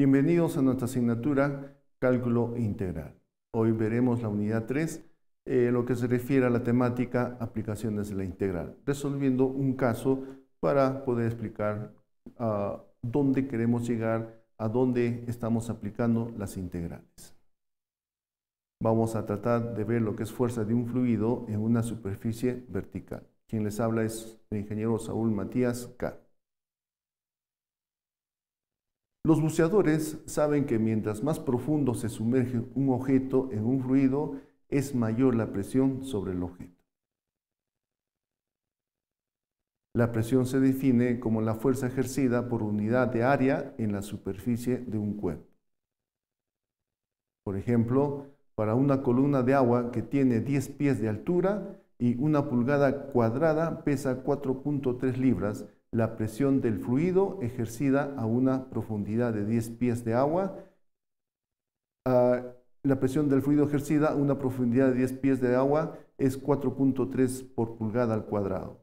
Bienvenidos a nuestra asignatura Cálculo Integral. Hoy veremos la unidad 3, eh, lo que se refiere a la temática aplicaciones de la integral, resolviendo un caso para poder explicar a ah, dónde queremos llegar, a dónde estamos aplicando las integrales. Vamos a tratar de ver lo que es fuerza de un fluido en una superficie vertical. Quien les habla es el ingeniero Saúl Matías K. Los buceadores saben que mientras más profundo se sumerge un objeto en un fluido, es mayor la presión sobre el objeto. La presión se define como la fuerza ejercida por unidad de área en la superficie de un cuerpo. Por ejemplo, para una columna de agua que tiene 10 pies de altura y una pulgada cuadrada pesa 4.3 libras, la presión del fluido ejercida a una profundidad de 10 pies de agua. Ah, la presión del fluido ejercida a una profundidad de 10 pies de agua es 4.3 por pulgada al cuadrado.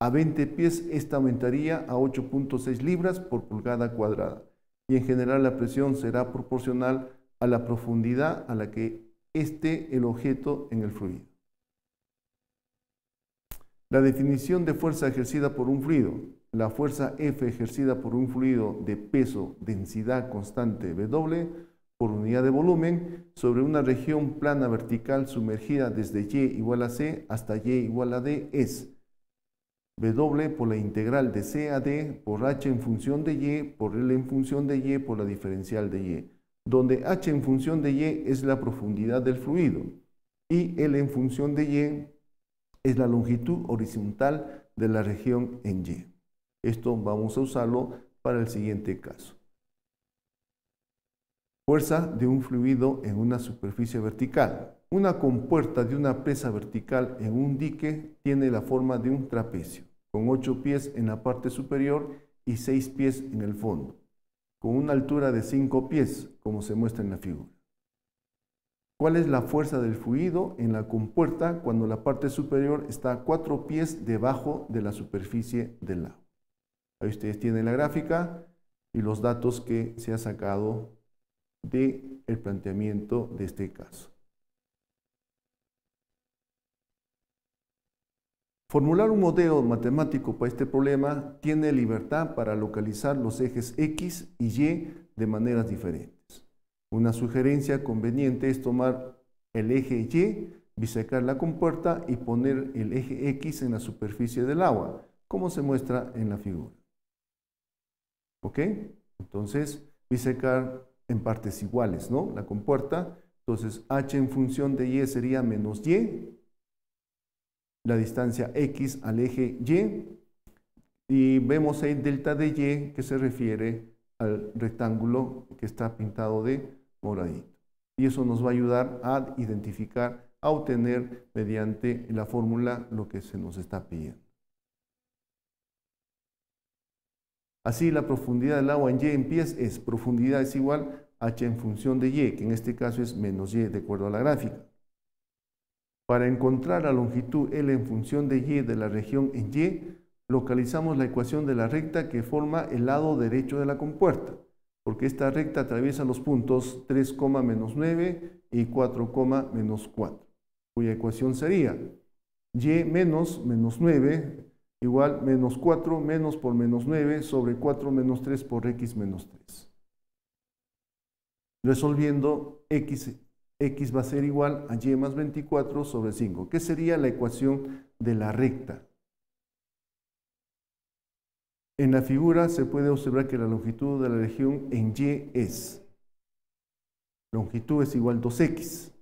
A 20 pies esta aumentaría a 8.6 libras por pulgada cuadrada y en general la presión será proporcional a la profundidad a la que esté el objeto en el fluido. La definición de fuerza ejercida por un fluido. La fuerza F ejercida por un fluido de peso, densidad constante W por unidad de volumen sobre una región plana vertical sumergida desde Y igual a C hasta Y igual a D es W por la integral de C a D por H en función de Y por L en función de Y por la diferencial de Y, donde H en función de Y es la profundidad del fluido y L en función de Y es la longitud horizontal de la región en Y. Esto vamos a usarlo para el siguiente caso. Fuerza de un fluido en una superficie vertical. Una compuerta de una presa vertical en un dique tiene la forma de un trapecio, con 8 pies en la parte superior y 6 pies en el fondo, con una altura de 5 pies, como se muestra en la figura. ¿Cuál es la fuerza del fluido en la compuerta cuando la parte superior está a cuatro pies debajo de la superficie del agua? Ahí ustedes tienen la gráfica y los datos que se ha sacado del el planteamiento de este caso. Formular un modelo matemático para este problema tiene libertad para localizar los ejes X y Y de maneras diferentes. Una sugerencia conveniente es tomar el eje Y, bisecar la compuerta y poner el eje X en la superficie del agua, como se muestra en la figura. ¿Ok? Entonces, bisecar en partes iguales, ¿no? La compuerta. Entonces, H en función de Y sería menos Y, la distancia X al eje Y, y vemos ahí delta de Y que se refiere al rectángulo que está pintado de y eso nos va a ayudar a identificar, a obtener mediante la fórmula lo que se nos está pidiendo. Así la profundidad del agua en Y en pies es profundidad es igual a h en función de Y, que en este caso es menos Y de acuerdo a la gráfica. Para encontrar la longitud L en función de Y de la región en Y, localizamos la ecuación de la recta que forma el lado derecho de la compuerta porque esta recta atraviesa los puntos 3, menos 9 y 4, menos 4, cuya ecuación sería y menos menos 9 igual menos 4 menos por menos 9 sobre 4 menos 3 por x menos 3. Resolviendo x, x va a ser igual a y más 24 sobre 5, que sería la ecuación de la recta. En la figura se puede observar que la longitud de la región en Y es. Longitud es igual a 2x.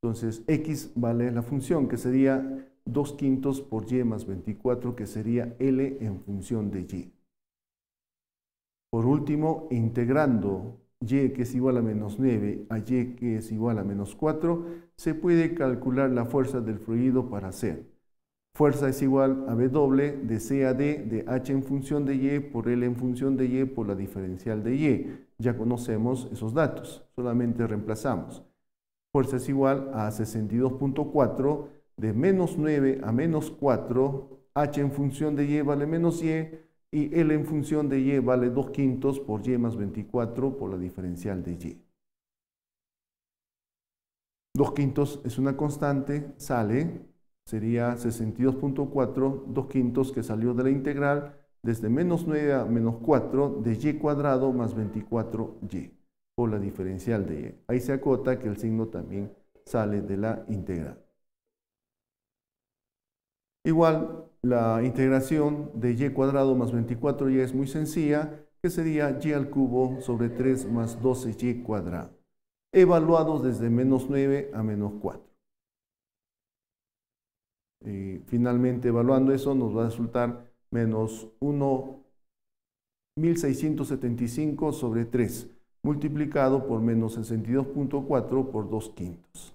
Entonces, x vale la función, que sería 2 quintos por y más 24, que sería L en función de y. Por último, integrando y que es igual a menos 9 a y que es igual a menos 4, se puede calcular la fuerza del fluido para hacer Fuerza es igual a W de C a D de H en función de Y por L en función de Y por la diferencial de Y. Ya conocemos esos datos, solamente reemplazamos. Fuerza es igual a 62.4 de menos 9 a menos 4, H en función de Y vale menos Y y L en función de Y vale 2 quintos por Y más 24 por la diferencial de Y. 2 quintos es una constante, sale sería 62.4, 2 quintos que salió de la integral desde menos 9 a menos 4 de y cuadrado más 24y, o la diferencial de y. Ahí se acota que el signo también sale de la integral. Igual, la integración de y cuadrado más 24y es muy sencilla, que sería y al cubo sobre 3 más 12y cuadrado, evaluados desde menos 9 a menos 4 eh, finalmente evaluando eso nos va a resultar menos 1.675 sobre 3, multiplicado por menos 62.4 por 2 quintos,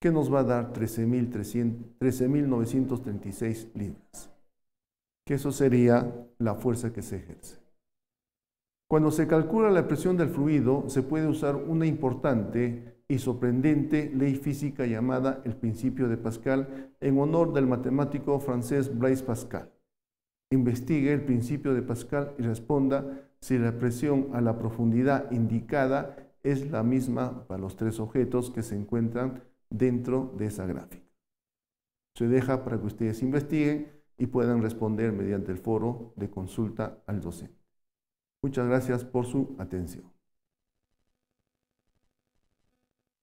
que nos va a dar 13.936 libras, que eso sería la fuerza que se ejerce. Cuando se calcula la presión del fluido, se puede usar una importante y sorprendente ley física llamada el principio de Pascal en honor del matemático francés Blaise Pascal. Investigue el principio de Pascal y responda si la presión a la profundidad indicada es la misma para los tres objetos que se encuentran dentro de esa gráfica. Se deja para que ustedes investiguen y puedan responder mediante el foro de consulta al docente. Muchas gracias por su atención.